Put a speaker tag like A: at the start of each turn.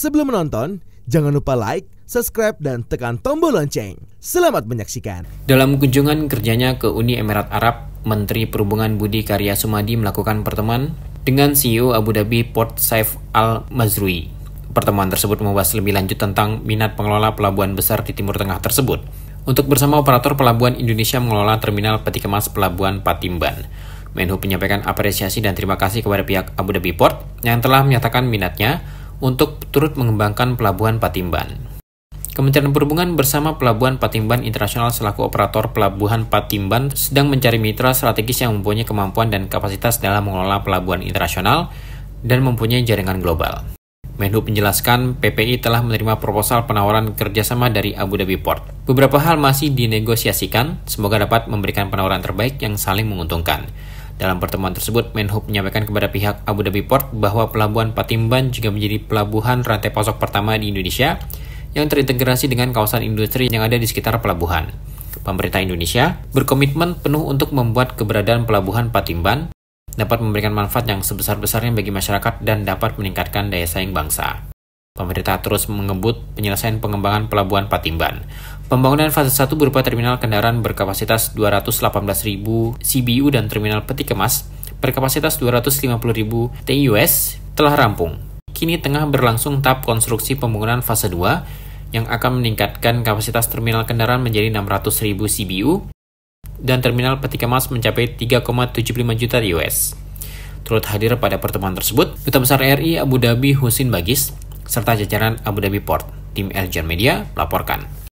A: Sebelum menonton, jangan lupa like, subscribe, dan tekan tombol lonceng. Selamat menyaksikan.
B: Dalam kunjungan kerjanya ke Uni Emirat Arab, Menteri Perhubungan Budi Karya Sumadi melakukan pertemuan dengan CEO Abu Dhabi Port Saif Al Mazrui. Pertemuan tersebut membahas lebih lanjut tentang minat pengelola pelabuhan besar di Timur Tengah tersebut untuk bersama operator pelabuhan Indonesia mengelola terminal peti kemas pelabuhan Patimban. Menhub menyampaikan apresiasi dan terima kasih kepada pihak Abu Dhabi Port yang telah menyatakan minatnya untuk turut mengembangkan Pelabuhan Patimban. Kementerian Perhubungan bersama Pelabuhan Patimban Internasional selaku operator Pelabuhan Patimban sedang mencari mitra strategis yang mempunyai kemampuan dan kapasitas dalam mengelola pelabuhan internasional dan mempunyai jaringan global. Menhub menjelaskan PPI telah menerima proposal penawaran kerjasama dari Abu Dhabi Port. Beberapa hal masih dinegosiasikan, semoga dapat memberikan penawaran terbaik yang saling menguntungkan. Dalam pertemuan tersebut, Menhub menyampaikan kepada pihak Abu Dhabi Port bahwa pelabuhan Patimban juga menjadi pelabuhan rantai pasok pertama di Indonesia yang terintegrasi dengan kawasan industri yang ada di sekitar pelabuhan. Pemerintah Indonesia berkomitmen penuh untuk membuat keberadaan pelabuhan Patimban dapat memberikan manfaat yang sebesar-besarnya bagi masyarakat dan dapat meningkatkan daya saing bangsa. Pemerintah terus mengebut penyelesaian pengembangan pelabuhan Patimban. Pembangunan fase 1 berupa terminal kendaraan berkapasitas 218.000 CBU dan terminal peti kemas berkapasitas 250.000 tus telah rampung. Kini tengah berlangsung tahap konstruksi pembangunan fase 2 yang akan meningkatkan kapasitas terminal kendaraan menjadi 600.000 CBU dan terminal peti kemas mencapai 3,75 juta US. Turut hadir pada pertemuan tersebut, Duta Besar RI Abu Dhabi Husin Bagis, serta jajaran Abu Dhabi Port. Tim Eljan Media melaporkan.